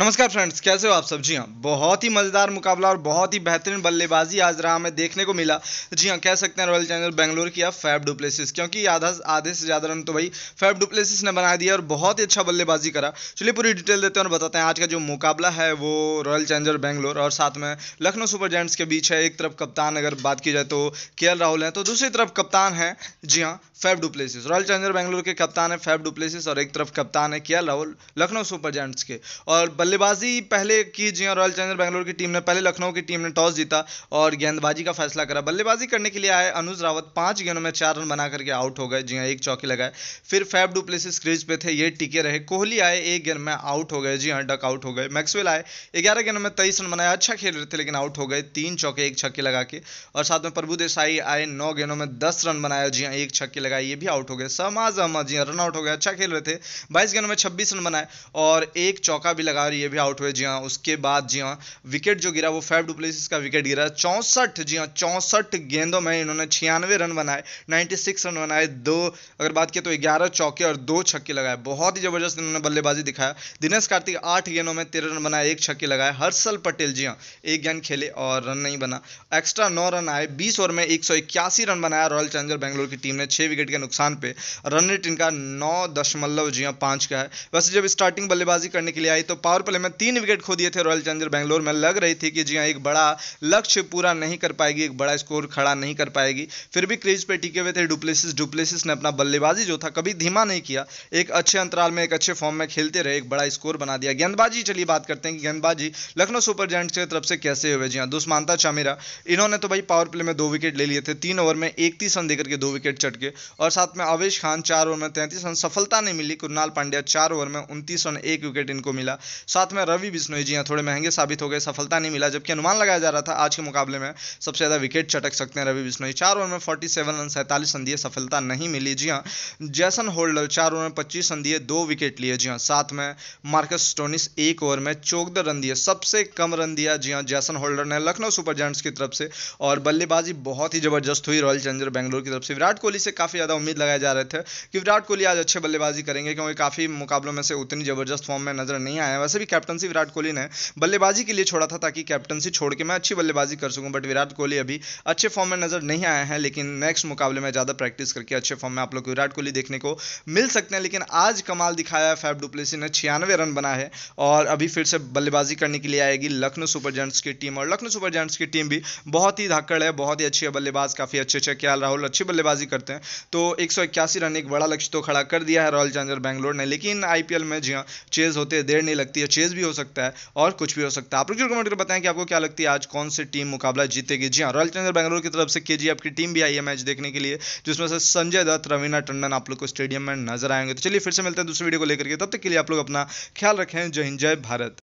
नमस्कार फ्रेंड्स कैसे हो आप सब जी हाँ बहुत ही मज़ेदार मुकाबला और बहुत ही बेहतरीन बल्लेबाजी आज रहा हमें देखने को मिला जी हाँ कह सकते हैं रॉयल चैलेंजर बेंगलोर की या फैब डुप्लेसिस क्योंकि आधा आधे से ज़्यादा रन तो भाई फैब डुप्लेसिस ने बना दिया और बहुत ही अच्छा बल्लेबाजी करा चलिए पूरी डिटेल देते हैं और बताते हैं आज का जो मुकाबला है वो रॉयल चैलेंजर बेंगलोर और साथ में लखनऊ सुपर जैंट्स के बीच है एक तरफ कप्तान अगर बात की जाए तो के राहुल हैं तो दूसरी तरफ कप्तान है जी हाँ Faf du Plessis Royal Challenger Bangalore के कप्तान है फैब डुप्लेसिस और एक तरफ कप्तान है के राहुल लखनऊ सुपर जैंट्स के और बल्लेबाजी पहले की जी रॉयल चैलेंजर बेंगलोर की टीम ने पहले लखनऊ की टीम ने टॉस जीता और गेंदबाजी का फैसला करा बल्लेबाजी करने के लिए आए अनुज रावत पांच गेंदों में चार रन बना करके आउट हो गए जी एक चौकी लगाए फिर फैब डू प्लेसिस क्रीज पे थे ये टिके रहे कोहली आए एक गेंद में आउट हो गए जी हाँ डक आउट हो गए मैक्सवेल आए ग्यारह गेंदों में तेईस रन बनाया अच्छा खेल रहे थे लेकिन आउट हो गए तीन चौके एक छक्के लगा के और साथ में प्रभु देसाई आए नौ गेंदों में दस रन बनाया जी हाँ एक छक्के लगाए ये भी आउट हो गए समाज अहमद जी रन आउट हो गए अच्छा खेल रहे थे बाईस गेंदों में छब्बीस रन बनाए और एक चौका भी लगा ये भी आउट हुए जी हाँ उसके बाद जी हाँ विकेट जो गिरा वो फैफ डुप्लेसिस का विकेट गिरा चौंसठ जी हाँ चौंसठ गेंदों में इन्होंने छियानवे रन बनाए 96 रन बनाए दो अगर बात की तो ग्यारह चौके और दो छक्के लगाए बहुत ही ज़बरदस्त इन्होंने बल्लेबाजी दिखाया दिनेश कार्तिक आठ गेंदों में तेरह रन बनाए एक छक्के लगाए हर्षल पटेल जी हाँ एक गेंद खेले और रन नहीं बना एक्स्ट्रा नौ रन आए बीस ओवर में एक रन बनाया रॉयल चैलेंजर बेंगलोर की टीम ने छः विकेट के नुकसान पे रन रेट इनका नौ दशमलव जी हाँ पाँच का है वैसे जब स्टार्टिंग बल्लेबाजी करने के लिए आई तो पावर प्ले में तीन विकेट खो दिए थे रॉयल चैलेंजर बैंगलोर में लग रही थी कि जी हाँ एक बड़ा लक्ष्य पूरा नहीं कर पाएगी एक बड़ा स्कोर खड़ा नहीं कर पाएगी फिर भी क्रीज पे टिके हुए थे डुप्लेसिस डुप्लेसिस ने अपना बल्लेबाजी जो था कभी धीमा नहीं किया एक अच्छे अंतराल में एक अच्छे फॉर्म में खेलते रहे एक बड़ा स्कोर बना दिया गेंदबाजी चलिए बात करते हैं कि गेंदबाजी लखनऊ सुपर जैंट्स की तरफ से कैसे हुए जी हाँ दुष्मानता चामेरा इन्होंने तो भाई पावर प्ले में दो विकेट ले लिए थे तीन ओवर में इकतीस रन देकर के दो विकेट चटके और साथ में आवेश खान चार ओवर में तैंतीस रन सफलता नहीं मिली कुरनाल पांड्या चार ओवर में उनतीस रन एक विकेट इनको मिला साथ में रवि बिश्नोई जी हैं हाँ, थोड़े महंगे साबित हो गए सफलता नहीं मिला जबकि अनुमान लगाया जा रहा था आज के मुकाबले में सबसे ज़्यादा विकेट चटक सकते हैं रवि बिश्नोई चार ओवर में फोर्टी सेवन रन सैंतालीस रन दिए सफलता नहीं मिली जी हाँ जैसन होल्डर चार ओवर में पच्चीस रन दिए दो विकेट लिए जी हाँ साथ में मार्कस स्टोनिस एक ओवर में चौदह रन दिए सबसे कम रन दिया जी हाँ जैसन होल्डर ने लखनऊ सुपर जैंट्स की तरफ से और बल्लेबाजी बहुत ही जबरदस्त हुई रॉयल चैलेंजर बेंगलोर की तरफ से विराट कोहली से काफ़ी ज़्यादा उम्मीद लगाए जा रहे थे कि विराट कोहली आज अच्छे बल्लेबाजी करेंगे क्योंकि काफ़ी मुकाबलों में से उतनी जबरदस्त फॉर्म में नजर नहीं आया वैसे वैसे भी कैप्टनसी विराट कोहली ने बल्लेबाजी के लिए छोड़ा था ताकि कैप्टनसी छोड़ के मैं अच्छी बल्लेबाजी कर सकूं बट विराट कोहली अभी अच्छे फॉर्म में नजर नहीं आए हैं लेकिन नेक्स्ट मुकाबले में ज़्यादा प्रैक्टिस करके अच्छे फॉर्म में आप लोग को विराट कोहली देखने को मिल सकते हैं लेकिन आज कमाल दिखाया है फैब डुप्लेसी ने छियानवे रन बना है और अभी फिर से बल्लेबाजी करने के लिए आएगी लखनऊ सुपर जेंट्स की टीम और लखनऊ सुपर जेंट्स की टीम भी बहुत ही धाकड़ है बहुत ही अच्छी है बल्लेबाज काफ़ी अच्छे अच्छे क्या राहुल अच्छी बल्लेबाजी करते हैं तो एक रन एक बड़ा लक्ष्य तो खड़ा कर दिया है रॉयल चैलेंजर बैंगलोर ने लेकिन आईपीएल में जी हाँ चेज होते देर नहीं लगती है परचेज भी हो सकता है और कुछ भी हो सकता है आप लोग कमेंट कर बताएं कि आपको क्या लगती है आज कौन सी टीम मुकाबला जीतेगी जी हाँ रॉयल चैलेंजर बैंगलोर की तरफ से के आपकी टीम भी आई है मैच देखने के लिए जिसमें से संजय दत्त रवीना टंडन आप लोग को स्टेडियम में नजर आएंगे तो चलिए फिर से मिलते हैं दूसरे वीडियो को लेकर के तब तक के लिए आप लोग अपना ख्याल रखें जय हिंद जय भारत